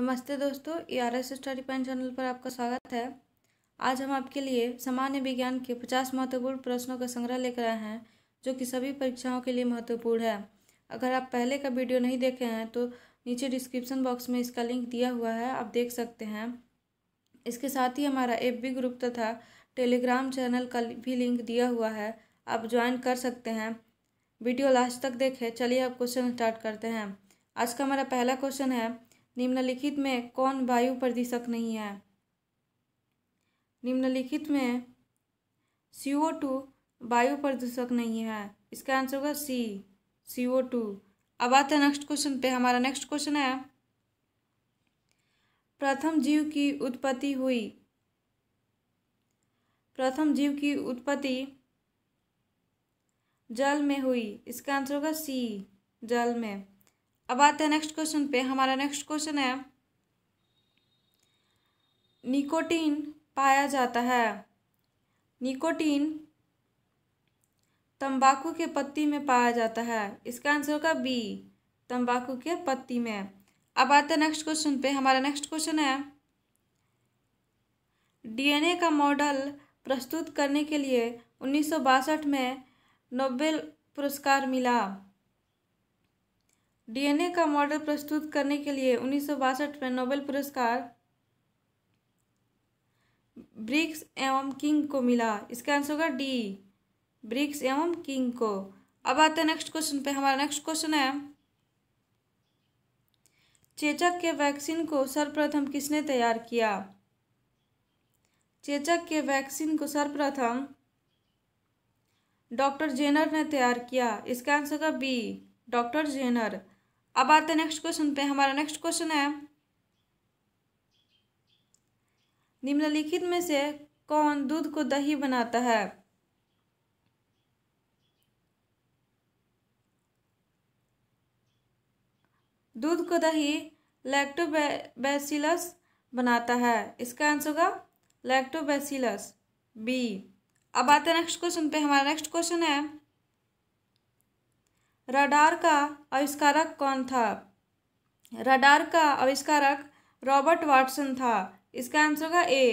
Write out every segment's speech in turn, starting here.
नमस्ते दोस्तों A R S study point channel पर आपका स्वागत है आज हम आपके लिए सामान्य विज्ञान के पचास महत्वपूर्ण प्रश्नों का संग्रह लेकर आए हैं जो कि सभी परीक्षाओं के लिए महत्वपूर्ण है अगर आप पहले का वीडियो नहीं देखे हैं तो नीचे डिस्क्रिप्शन बॉक्स में इसका लिंक दिया हुआ है आप देख सकते हैं इसके साथ ही हमारा एफ ग्रुप तथा टेलीग्राम चैनल का भी लिंक दिया हुआ है आप ज्वाइन कर सकते हैं वीडियो लास्ट तक देखें चलिए आप क्वेश्चन स्टार्ट करते हैं आज का हमारा पहला क्वेश्चन है निम्नलिखित में कौन वायु प्रदूषक नहीं है निम्नलिखित में सी ओ टू वायु प्रदूषक नहीं है इसका आंसर होगा सी सी ओ टू अब आता है नेक्स्ट क्वेश्चन पे हमारा नेक्स्ट क्वेश्चन है प्रथम जीव की उत्पत्ति हुई प्रथम जीव की उत्पत्ति जल में हुई इसका आंसर होगा सी जल में अब आते हैं नेक्स्ट क्वेश्चन पे हमारा नेक्स्ट क्वेश्चन है निकोटीन पाया जाता है निकोटीन तंबाकू के पत्ती में पाया जाता है इसका आंसर होगा बी तंबाकू के पत्ती में अब आते हैं नेक्स्ट क्वेश्चन पे हमारा नेक्स्ट क्वेश्चन है डीएनए का मॉडल प्रस्तुत करने के लिए उन्नीस में नोबेल पुरस्कार मिला डीएनए का मॉडल प्रस्तुत करने के लिए उन्नीस में नोबेल पुरस्कार ब्रिक्स एवं किंग को मिला इसका आंसर होगा डी ब्रिक्स एवं किंग को अब आते हैं नेक्स्ट क्वेश्चन पे हमारा नेक्स्ट क्वेश्चन है चेचक के वैक्सीन को सर्वप्रथम किसने तैयार किया चेचक के वैक्सीन को सर्वप्रथम डॉक्टर जेनर ने तैयार किया इसका आंसर होगा बी डॉक्टर जेनर अब आते हैं नेक्स्ट क्वेश्चन पे हमारा नेक्स्ट क्वेश्चन है निम्नलिखित में से कौन दूध को दही बनाता है दूध को दही लैक्टोबैसिलस बनाता है इसका आंसर होगा लैक्टोबैसिलस बी अब आते हैं नेक्स्ट क्वेश्चन पे हमारा नेक्स्ट क्वेश्चन है रडार का आविष्कारक कौन था रडार का आविष्कारक रॉबर्ट वाटसन था इसका आंसर होगा ए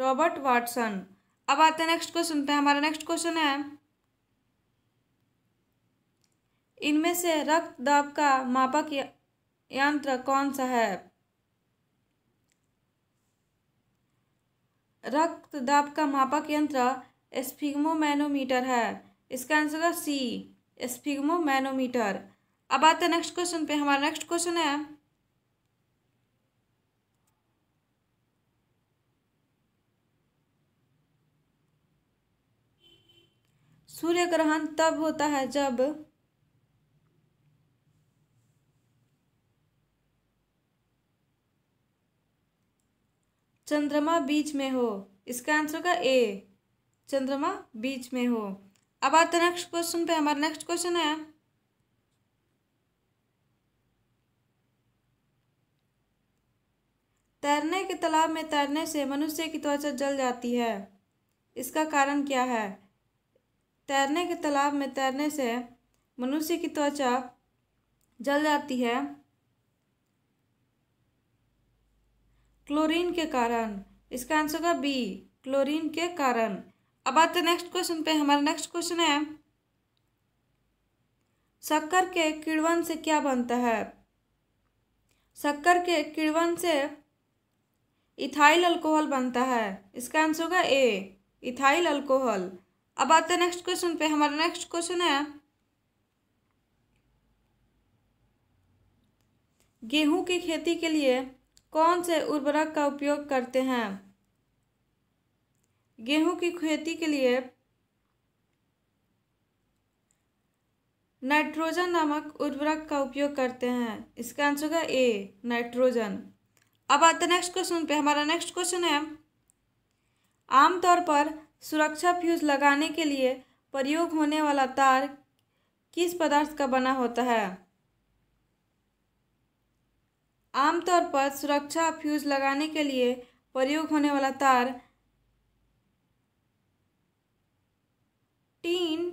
रॉबर्ट वाटसन अब आते हैं नेक्स्ट क्वेश्चन पे हमारा नेक्स्ट क्वेश्चन है इनमें से रक्त दाब का मापक यंत्र कौन सा है रक्त दाब का मापक यंत्र स्फिग्मोमैनोमीटर है इसका आंसर होगा सी मैनोमीटर अब आते हैं नेक्स्ट क्वेश्चन पे हमारा नेक्स्ट क्वेश्चन है सूर्य ग्रहण तब होता है जब चंद्रमा बीच में हो इसका आंसर होगा ए चंद्रमा बीच में हो अब आते हैं नेक्स्ट क्वेश्चन पे हमारा नेक्स्ट क्वेश्चन है तैरने के तालाब में तैरने से मनुष्य की त्वचा जल जाती है इसका कारण क्या है तैरने के तालाब में तैरने से मनुष्य की त्वचा जल जाती है क्लोरीन के कारण इसका आंसर होगा बी क्लोरीन के कारण अब आते नेक्स्ट क्वेश्चन पे हमारा नेक्स्ट क्वेश्चन है शक्कर के किड़वन से क्या बनता है शक्कर के किड़वन से इथाइल अल्कोहल बनता है इसका आंसर होगा ए इथाइल अल्कोहल अब आते नेक्स्ट क्वेश्चन पे हमारा नेक्स्ट क्वेश्चन है गेहूं की खेती के लिए कौन से उर्वरक का उपयोग करते हैं गेहूं की खेती के लिए नाइट्रोजन नामक उर्वरक का उपयोग करते हैं इसका आंसर होगा ए नाइट्रोजन अब आते नेक्स्ट क्वेश्चन पे हमारा नेक्स्ट क्वेश्चन है आमतौर पर सुरक्षा फ्यूज लगाने के लिए प्रयोग होने वाला तार किस पदार्थ का बना होता है आमतौर पर सुरक्षा फ्यूज लगाने के लिए प्रयोग होने वाला तार टीन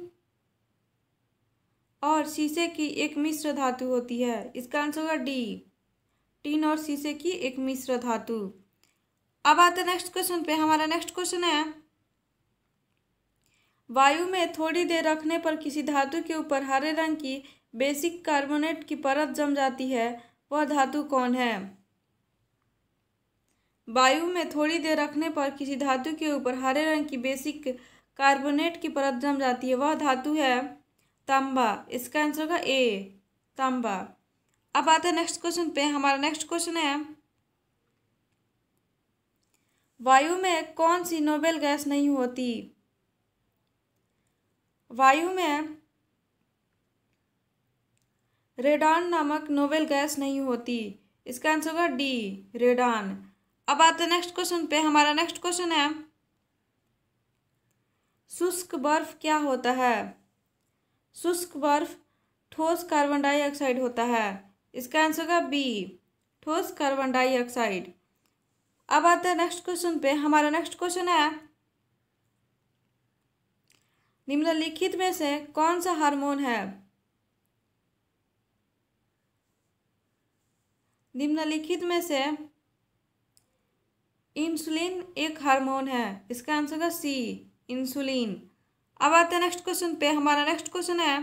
और शीशे की एक मिश्र धातु होती है इसका आंसर होगा डी टीन और शीशे की एक मिश्र धातु अब आते नेक्स्ट क्वेश्चन पे हमारा नेक्स्ट क्वेश्चन है वायु में थोड़ी देर रखने पर किसी धातु के ऊपर हरे रंग की बेसिक कार्बोनेट की परत जम जाती है वह धातु कौन है वायु में थोड़ी देर रखने पर किसी धातु के ऊपर हरे रंग की बेसिक कार्बोनेट की परत जम जाती है वह धातु है तांबा इसका आंसर होगा ए तांबा अब आते हैं नेक्स्ट क्वेश्चन पे हमारा नेक्स्ट क्वेश्चन है वायु में कौन सी नोबेल गैस नहीं होती वायु में रेडॉन नामक नोबेल गैस नहीं होती इसका आंसर होगा डी रेडॉन अब आते हैं नेक्स्ट क्वेश्चन पे हमारा नेक्स्ट क्वेश्चन है शुष्क बर्फ क्या होता है शुष्क बर्फ ठोस कार्बन डाइऑक्साइड होता है इसका आंसर होगा बी ठोस कार्बन डाइऑक्साइड अब आते हैं नेक्स्ट क्वेश्चन पे हमारा नेक्स्ट क्वेश्चन है निम्नलिखित में से कौन सा हार्मोन है निम्नलिखित में से इंसुलिन एक हार्मोन है इसका आंसर होगा सी इंसुलिन अब आते हैं नेक्स्ट क्वेश्चन पे हमारा नेक्स्ट क्वेश्चन है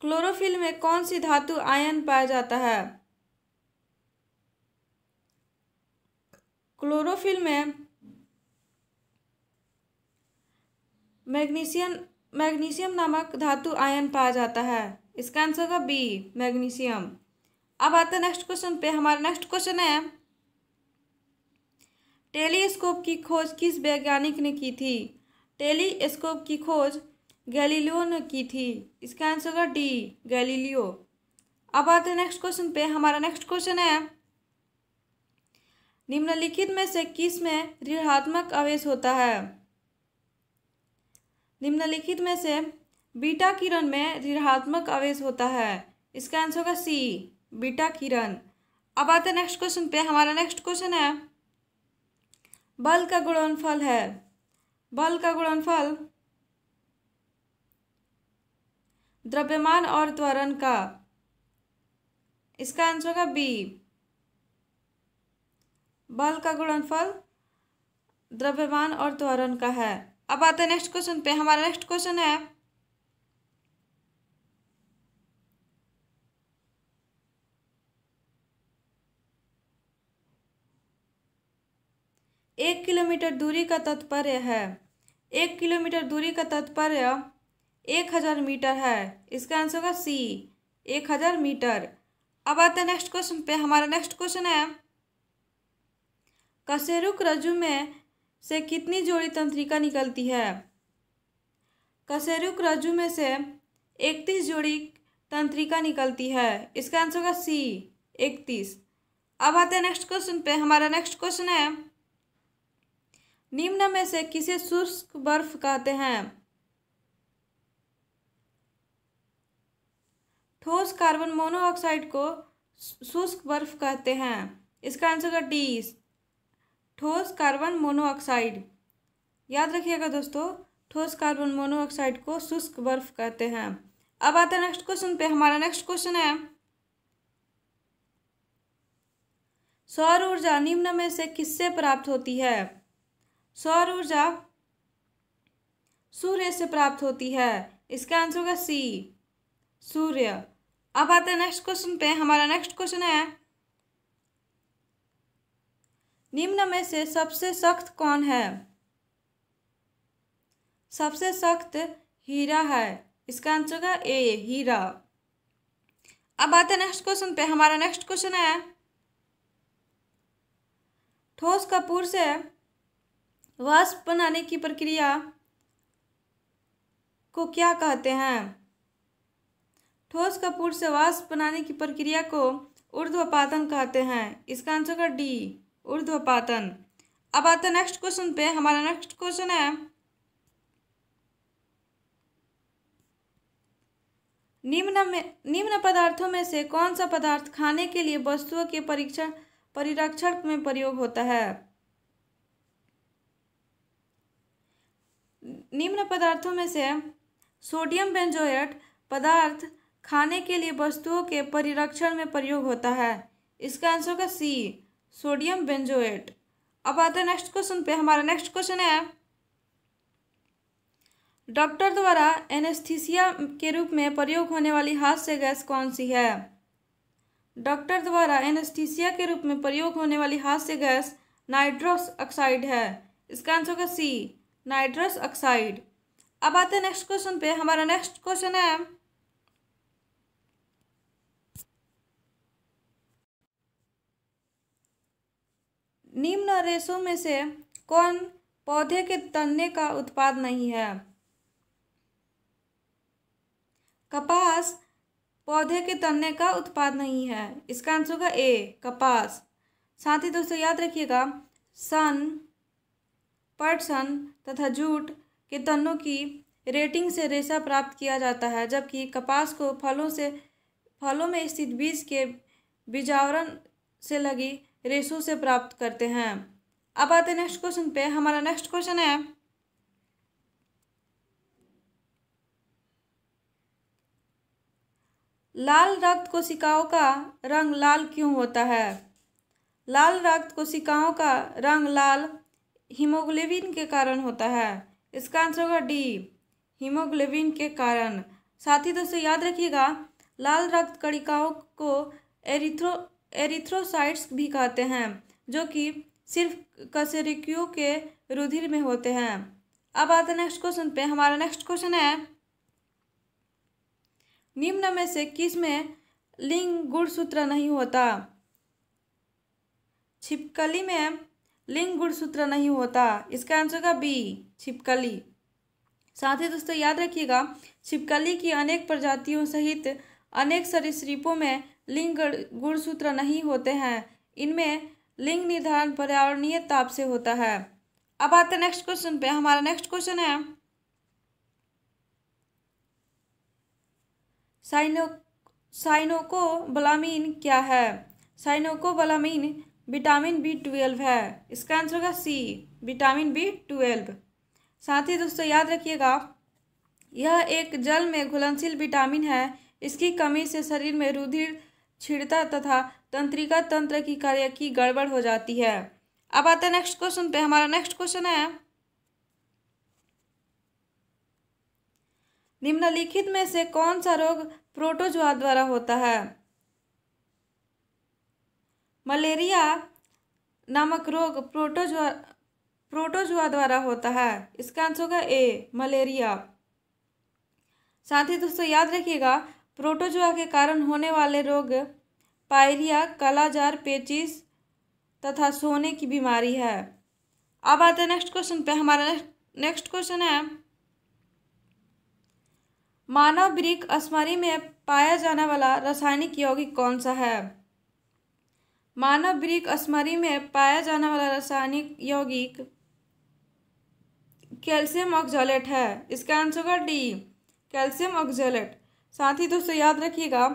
क्लोरोफिल में कौन सी धातु आयन पाया जाता है क्लोरोफिल में मैग्नीशियम मैग्नीशियम नामक धातु आयन पाया जाता है इसका आंसर होगा बी मैग्नीशियम अब आते हैं नेक्स्ट क्वेश्चन पे हमारा नेक्स्ट क्वेश्चन है टेलीस्कोप की खोज किस वैज्ञानिक ने की थी टेलीस्कोप की खोज गैलीलियो ने की थी इसका आंसर होगा डी गैलीलियो अब आते हैं नेक्स्ट क्वेश्चन पे हमारा नेक्स्ट क्वेश्चन है निम्नलिखित में से किस में ऋणात्मक आवेश होता है निम्नलिखित में से बीटा किरण में ऋणात्मक आवेश होता है इसका आंसर होगा सी बीटा किरण अब आते हैं नेक्स्ट क्वेश्चन पे हमारा नेक्स्ट क्वेश्चन है बल का गुणनफल है बल का गुणनफल द्रव्यमान और त्वरण का इसका आंसर होगा बी बल का गुणनफल द्रव्यमान और त्वरण का है अब आते हैं नेक्स्ट क्वेश्चन पे हमारा नेक्स्ट क्वेश्चन है एक किलोमीटर दूरी का तात्पर्य है एक किलोमीटर दूरी का तात्पर्य एक हज़ार मीटर है इसका आंसर होगा सी एक हज़ार मीटर अब आते हैं नेक्स्ट क्वेश्चन पे हमारा नेक्स्ट क्वेश्चन है कशेरुक रजू में से कितनी जोड़ी तंत्रिका निकलती है कशेरुक रजू में से इकतीस जोड़ी तंत्रिका निकलती है इसका आंसर होगा सी इकतीस अब आते हैं नेक्स्ट क्वेश्चन पे हमारा नेक्स्ट क्वेश्चन है निम्न में से किसे शुष्क बर्फ कहते हैं ठोस कार्बन मोनोऑक्साइड को शुष्क बर्फ कहते हैं इसका आंसर होगा डी ठोस कार्बन मोनोऑक्साइड याद रखिएगा दोस्तों ठोस कार्बन मोनोऑक्साइड को शुष्क बर्फ कहते हैं अब आता है नेक्स्ट क्वेश्चन पे हमारा नेक्स्ट क्वेश्चन है सौर ऊर्जा निम्न में से किससे प्राप्त होती है सौर ऊर्जा सूर्य से प्राप्त होती है इसका आंसर होगा सी सूर्य अब आते हैं नेक्स्ट क्वेश्चन पे हमारा नेक्स्ट क्वेश्चन है निम्न में से सबसे सख्त कौन है सबसे सख्त हीरा है इसका आंसर होगा ए हीरा अब आते हैं नेक्स्ट क्वेश्चन पे हमारा नेक्स्ट क्वेश्चन है ठोस कपूर से वाष्प बनाने की प्रक्रिया को क्या कहते हैं ठोस कपूर से वाष्प बनाने की प्रक्रिया को ऊर्ध्वपातन कहते हैं इसका आंसर का डी ऊर्ध्वपातन अब आते हैं नेक्स्ट क्वेश्चन पे हमारा नेक्स्ट क्वेश्चन है निम्न में निम्न पदार्थों में से कौन सा पदार्थ खाने के लिए वस्तुओं के परीक्षण परिरक्षण में प्रयोग होता है निम्न पदार्थों में से सोडियम बेंजोएट पदार्थ खाने के लिए वस्तुओं के परिरक्षण में प्रयोग होता है इसका आंसर होगा सी सोडियम बेंजोएट अब आते हैं नेक्स्ट क्वेश्चन पे हमारा नेक्स्ट क्वेश्चन है डॉक्टर द्वारा एनेस्थीसिया के रूप में प्रयोग होने वाली हास्य गैस कौन सी है डॉक्टर द्वारा एनेस्थीसिया के रूप में प्रयोग होने वाली हास्य गैस नाइट्रोस ऑक्साइड है इसका आंसर होगा सी नाइट्रस ऑक्साइड अब आते हैं नेक्स्ट क्वेश्चन पे हमारा नेक्स्ट क्वेश्चन है निम्न रेशों में से कौन पौधे के तने का उत्पाद नहीं है कपास पौधे के तने का उत्पाद नहीं है इसका आंसर होगा ए कपास साथ ही दोस्तों याद रखिएगा सन पर्सन तथा जूट के तनों की रेटिंग से रेशा प्राप्त किया जाता है जबकि कपास को फलों से फलों में स्थित बीज के बीजावरण से लगी रेशों से प्राप्त करते हैं अब आते नेक्स्ट क्वेश्चन पे हमारा नेक्स्ट क्वेश्चन है लाल रक्त कोशिकाओं का रंग लाल क्यों होता है लाल रक्त कोशिकाओं का रंग लाल हीमोग्लोबिन के कारण होता है इसका आंसर होगा डी हीमोग्लोबिन के कारण साथ ही दोस्तों याद रखिएगा लाल रक्त कणिकाओं को एरिथ्रो एरिथ्रोसाइट्स भी कहते हैं जो कि सिर्फ कसेरिक्यू के रुधिर में होते हैं अब आते हैं नेक्स्ट क्वेश्चन पे हमारा नेक्स्ट क्वेश्चन है निम्न में से किस में लिंग गुणसूत्र नहीं होता छिपकली में लिंग गुणसूत्र नहीं होता इसका आंसर होगा बी छिपकली साथ ही दोस्तों याद रखिएगा छिपकली की अनेक प्रजातियों सहित अनेक सरीसृपों में लिंग गुणसूत्र नहीं होते हैं इनमें लिंग निर्धारण पर्यावरणीय ताप से होता है अब आते हैं नेक्स्ट क्वेश्चन पे हमारा नेक्स्ट क्वेश्चन है साइनो बलामीन क्या है cyanocobalamin vitamin B twelve है इसका आंसर होगा सी विटामिन बी ट्वेल्व साथ ही दोस्तों याद रखिएगा यह एक जल में घुलनशील विटामिन है इसकी कमी से शरीर में रुधिर छिड़ता तथा तंत्रिका तंत्र की कार्य की गड़बड़ हो जाती है अब आते हैं नेक्स्ट क्वेश्चन पे हमारा नेक्स्ट क्वेश्चन है निम्नलिखित में से कौन सा रोग प्रोटोजुआ द्वारा होता है मलेरिया नामक रोग प्रोटोजुआ प्रोटोजुआ द्वारा होता है इसका आंसर होगा ए मलेरिया साथ ही दोस्तों याद रखिएगा प्रोटोजुआ के कारण होने वाले रोग पायरिया कालाजार पेचिस तथा सोने की बीमारी है अब आते हैं नेक्स्ट क्वेश्चन पे हमारा नेक्स्ट क्वेश्चन है मानव ब्रिक अस्मारी में पाया जाने वाला रासायनिक यौगिक कौन सा है मानव ब्रिक स्मरी में पाया जाने वाला रासायनिक यौगिक कैल्शियम ऑक्जलेट है इसका आंसर होगा डी कैल्शियम ऑक्जोलेट साथ ही दोस्तों याद रखिएगा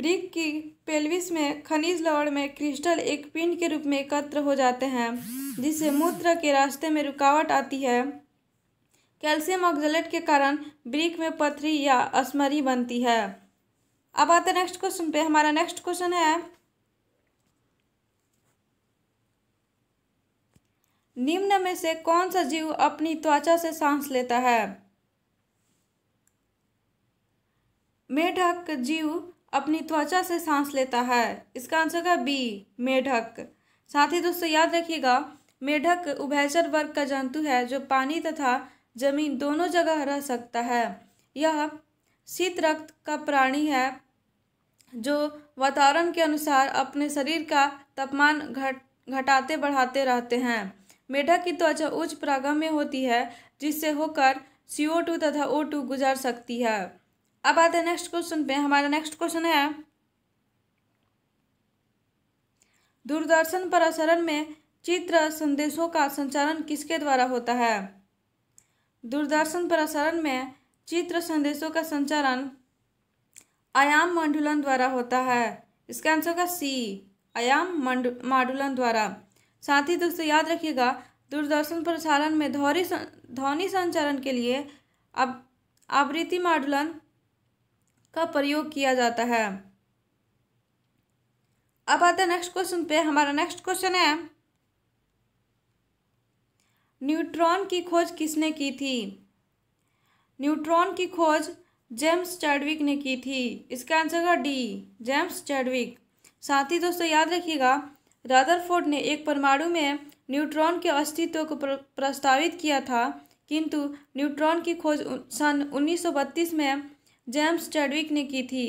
ब्रिक की पेल्विस में खनिज लवण में क्रिस्टल एक पिंड के रूप में एकत्र हो जाते हैं जिससे मूत्र के रास्ते में रुकावट आती है कैल्शियम ऑक्जलेट के कारण ब्रिक में पथरी या अस्मरी बनती है अब आते नेक्स्ट क्वेश्चन पे हमारा नेक्स्ट क्वेश्चन है निम्न में से कौन सा जीव अपनी त्वचा से सांस लेता है मेढक जीव अपनी त्वचा से सांस लेता है इसका आंसर का बी मेढक साथ ही दोस्तों याद रखिएगा मेढक उभयचर वर्ग का जंतु है जो पानी तथा जमीन दोनों जगह रह सकता है यह शीत रक्त का प्राणी है जो वातावरण के अनुसार अपने शरीर का तापमान घट घटाते बढ़ाते रहते हैं मेढक की त्वचा उच्च प्रागम्य में होती है जिससे होकर सी ओ टू तथा ओ टू गुजार सकती है अब आते हैं नेक्स्ट क्वेश्चन पे हमारा नेक्स्ट क्वेश्चन है दूरदर्शन प्रसारण में चित्र संदेशों का संचालन किसके द्वारा होता है दूरदर्शन प्रसारण में चित्र संदेशों का संचालन आयाम मंडुलन द्वारा होता है इसका आंसर होगा सी आयाम मंडुलन द्वारा साथ ही दोस्तों याद रखिएगा दूरदर्शन प्रसारण में ध्वनि ध्वनि संचरण के लिए अब आवृत्ति मॉडुलन का प्रयोग किया जाता है अब आते हैं नेक्स्ट क्वेश्चन पे हमारा नेक्स्ट क्वेश्चन है न्यूट्रॉन की खोज किसने की थी न्यूट्रॉन की खोज जेम्स चैडविक ने की थी इसका आंसर है डी जेम्स चैडविक साथ ही दोस्तों याद रखिएगा रदरफोर्ड ने एक परमाणु में न्यूट्रॉन के अस्तित्व को प्रस्तावित किया था किंतु न्यूट्रॉन की खोज सन उन्नीस में जेम्स चैडविक ने की थी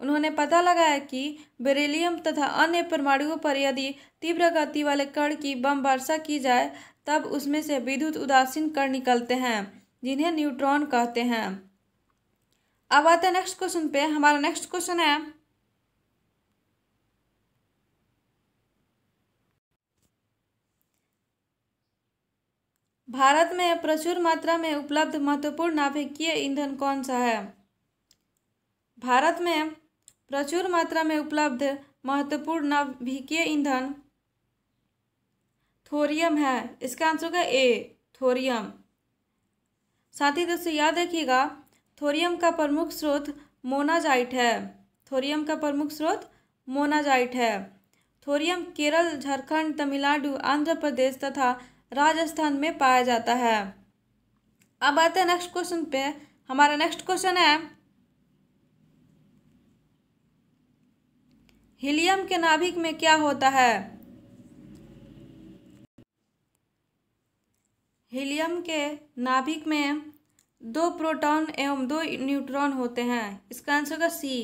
उन्होंने पता लगाया कि बेरेलियम तथा अन्य परमाणुओं पर यदि तीव्र गति वाले कण की बम वर्षा की जाए तब उसमें से विद्युत उदासीन कण निकलते हैं जिन्हें न्यूट्रॉन कहते हैं अब आते हैं नेक्स्ट क्वेश्चन पे हमारा नेक्स्ट क्वेश्चन है भारत में प्रचुर मात्रा में उपलब्ध महत्वपूर्ण नाभिकीय ईंधन कौन सा है भारत में प्रचुर मात्रा में उपलब्ध महत्वपूर्ण नाभिकीय ईंधन थोरियम है इसका आंसर होगा ए थोरियम साथ ही दोस्तों याद रखिएगा थोरियम का प्रमुख स्रोत मोनाजाइट है थोरियम का प्रमुख स्रोत मोनाजाइट है थोरियम केरल झारखंड तमिलनाडु आंध्र प्रदेश तथा राजस्थान में पाया जाता है अब आते हैं नेक्स्ट क्वेश्चन पे हमारा नेक्स्ट क्वेश्चन है हीलियम के नाभिक में क्या होता है हीलियम के नाभिक में दो प्रोटॉन एवं दो न्यूट्रॉन होते हैं इसका आंसर होगा सी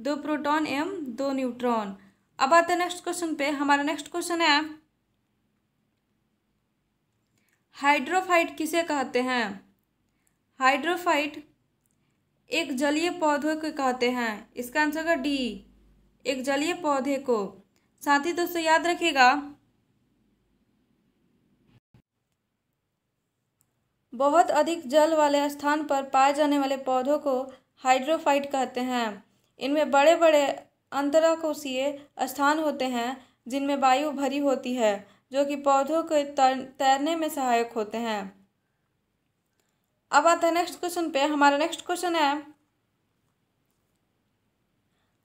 दो प्रोटॉन एवं दो न्यूट्रॉन अब आते हैं नेक्स्ट क्वेश्चन पे हमारा नेक्स्ट क्वेश्चन है हाइड्रोफाइट किसे कहते हैं हाइड्रोफाइट एक जलीय पौधे को कहते हैं इसका आंसर होगा डी एक जलीय पौधे को साथ ही दोस्तों याद रखिएगा बहुत अधिक जल वाले स्थान पर पाए जाने वाले पौधों को हाइड्रोफाइट कहते हैं इनमें बड़े बड़े अंतरकोशीय स्थान होते हैं जिनमें वायु भरी होती है जो कि पौधों को तैरने में सहायक होते हैं अब आते हैं नेक्स्ट क्वेश्चन पे हमारा नेक्स्ट क्वेश्चन है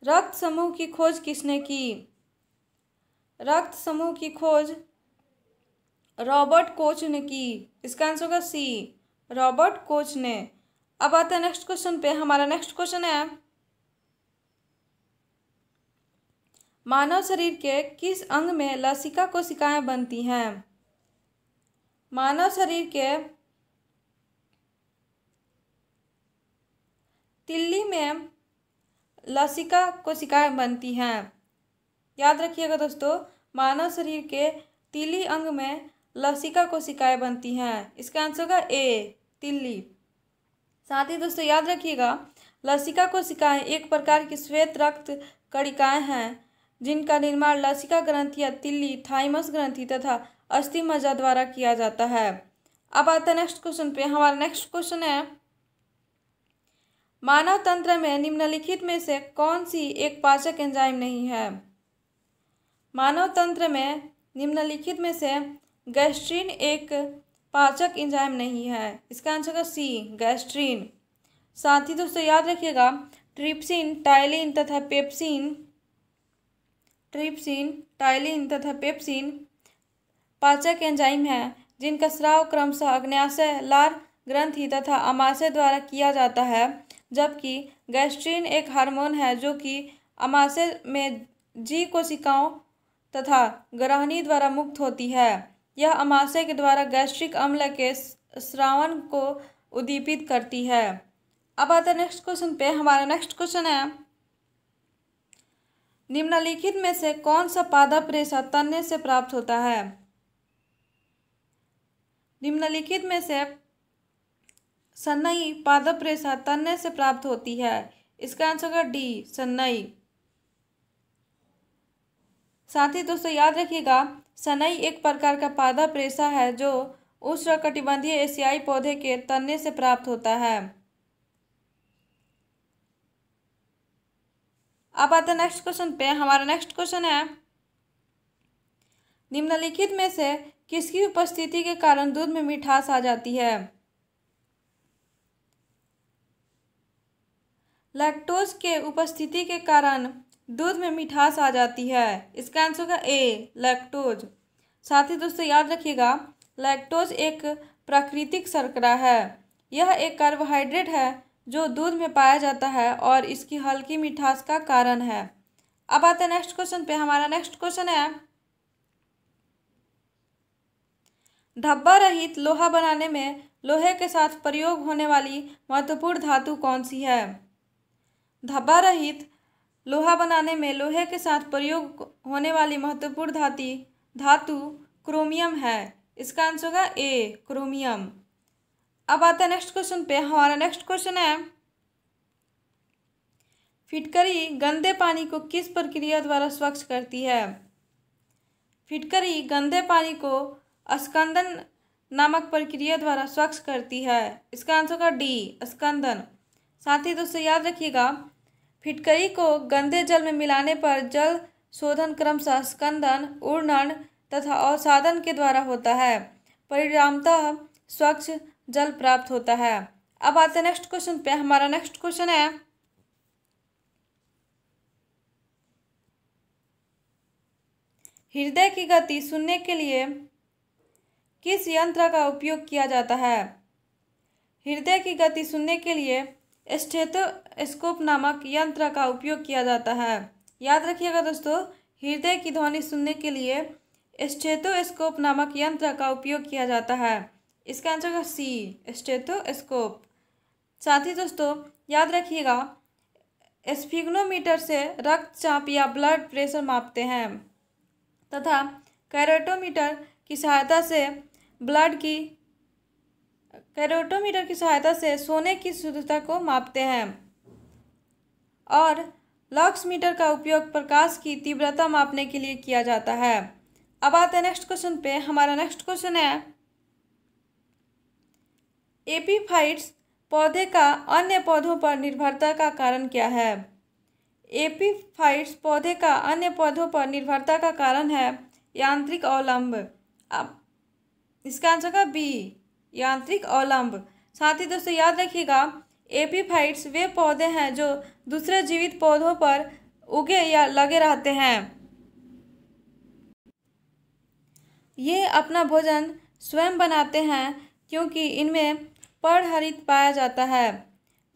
रक्त समूह की खोज किसने की रक्त समूह की खोज रॉबर्ट कोच ने की इसका आंसर होगा सी रॉबर्ट कोच ने अब आता है नेक्स्ट क्वेश्चन पे हमारा नेक्स्ट क्वेश्चन है मानव शरीर के किस अंग में लसिका कोशिकाएं बनती हैं मानव शरीर के तिल्ली में लसिका कोशिकाएं बनती हैं याद रखिएगा दोस्तों मानव शरीर के तिली अंग में लसिका कोशिकाएं बनती हैं इसका आंसर होगा ए तिल्ली साथ ही दोस्तों याद रखिएगा लसिका कोशिकाएं एक प्रकार की श्वेत रक्त कणिकाएं हैं जिनका निर्माण लसिका ग्रंथि या तिल्ली थाइमस ग्रंथि तथा अस्थि मज्जा द्वारा किया जाता है अब आता नेक्स्ट क्वेश्चन पे हमारा नेक्स्ट क्वेश्चन है मानव तंत्र में निम्नलिखित में से कौन सी एक पाचक एंजाइम नहीं है मानव तंत्र में निम्नलिखित में से गैस्ट्रीन एक पाचक एंजाइम नहीं है इसका आंसर होगा सी गैस्ट्रीन साथ ही दोस्तों याद रखिएगा ट्रिप्सिन टाइलिन तथा पेप्सिन ट्रिप्सिन टाइलिन तथा पेप्सिन पाचक एंजाइम हैं जिनका स्राव क्रमशः अग्न्याशय लार ग्रंथि तथा अमाशय द्वारा किया जाता है जबकि गैस्ट्रीन एक हार्मोन है जो कि अमाशय में जी कोशिकाओं तथा ग्रहणी द्वारा मुक्त होती है यह अमाशय के द्वारा गैस्ट्रिक अम्ल के श्रावण को उद्दीपित करती है अब आता नेक्स्ट क्वेश्चन पे हमारा नेक्स्ट क्वेश्चन है निम्नलिखित में से कौन सा पादप रेशा तने से प्राप्त होता है निम्नलिखित में से सन्नई पादप रेशा तने से प्राप्त होती है इसका आंसर होगा डी सन्नई साथ ही दोस्तों याद रखिएगा सनई एक प्रकार का पादप रेशा है जो उष्णकटिबंधीय एशियाई पौधे के तने से प्राप्त होता है अब आते हैं नेक्स्ट क्वेश्चन पे हमारा नेक्स्ट क्वेश्चन है निम्नलिखित में से किसकी उपस्थिति के कारण दूध में मिठास आ जाती है लैक्टोज के उपस्थिति के कारण दूध में मिठास आ जाती है इसका आंसर होगा ए लैक्टोज साथ ही दोस्तों याद रखिएगा लैक्टोज एक प्राकृतिक शर्करा है यह एक कार्बोहाइड्रेट है जो दूध में पाया जाता है और इसकी हल्की मिठास का कारण है अब आते हैं नेक्स्ट क्वेश्चन पे हमारा नेक्स्ट क्वेश्चन है धब्बा रहित लोहा बनाने में लोहे के साथ प्रयोग होने वाली महत्वपूर्ण धातु कौन सी है धब्बा रहित लोहा बनाने में लोहे के साथ प्रयोग होने वाली महत्वपूर्ण धाती धातु क्रोमियम है इसका आंसर होगा ए क्रोमियम अब आता है नेक्स्ट क्वेश्चन पे हमारा नेक्स्ट क्वेश्चन है फिटकरी गंदे पानी को किस प्रक्रिया द्वारा स्वच्छ करती है फिटकरी गंदे पानी को स्कंदन नामक प्रक्रिया द्वारा स्वच्छ करती है इसका आंसर होगा डी स्कंदन साथ ही दोस्तों याद रखिएगा फिटकरी को गंदे जल में मिलाने पर जल शोधन क्रमशः स्कंदन उड़न तथा अवसाधन के द्वारा होता है परिणामतः स्वच्छ जल प्राप्त होता है अब आते हैं नेक्स्ट क्वेश्चन पे हमारा नेक्स्ट क्वेश्चन है हृदय की गति सुनने के लिए किस यंत्र का उपयोग किया जाता है हृदय की गति सुनने के लिए स्टेथोस्कोप नामक यंत्र का उपयोग किया जाता है याद रखिएगा दोस्तों हृदय की ध्वनि सुनने के लिए स्टेथोस्कोप नामक यंत्र का उपयोग किया जाता है इसका आंसर होगा सी स्टेथोस्कोप साथ ही दोस्तों याद रखिएगा स्फिग्नोमीटर से रक्तचाप या ब्लड प्रेशर मापते हैं तथा कैरोटोमीटर की सहायता से ब्लड की कैरोटोमीटर की सहायता से सोने की शुद्धता को मापते हैं और लक्स मीटर का उपयोग प्रकाश की तीव्रता मापने के लिए किया जाता है अब आते हैं नेक्स्ट क्वेश्चन पे हमारा नेक्स्ट क्वेश्चन है एपीफाइट्स पौधे का अन्य पौधों पर निर्भरता का कारण क्या है एपीफाइट्स पौधे का अन्य पौधों पर निर्भरता का कारण है यांत्रिक अवलंब अब इसका आंसर का बी यांत्रिक अवलंब साथ ही दोस्तों याद रखिएगा एपीफाइट्स वे पौधे हैं जो दूसरे जीवित पौधों पर उगे या लगे रहते हैं ये अपना भोजन स्वयं बनाते हैं क्योंकि इनमें हरित पाया जाता है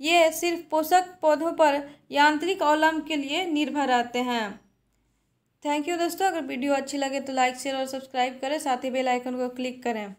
ये सिर्फ पोषक पौधों पर यांत्रिक अवलंब के लिए निर्भर रहते हैं थैंक यू दोस्तों अगर वीडियो अच्छी लगे तो लाइक शेयर और सब्सक्राइब करें साथ ही बेल आइकन को क्लिक करें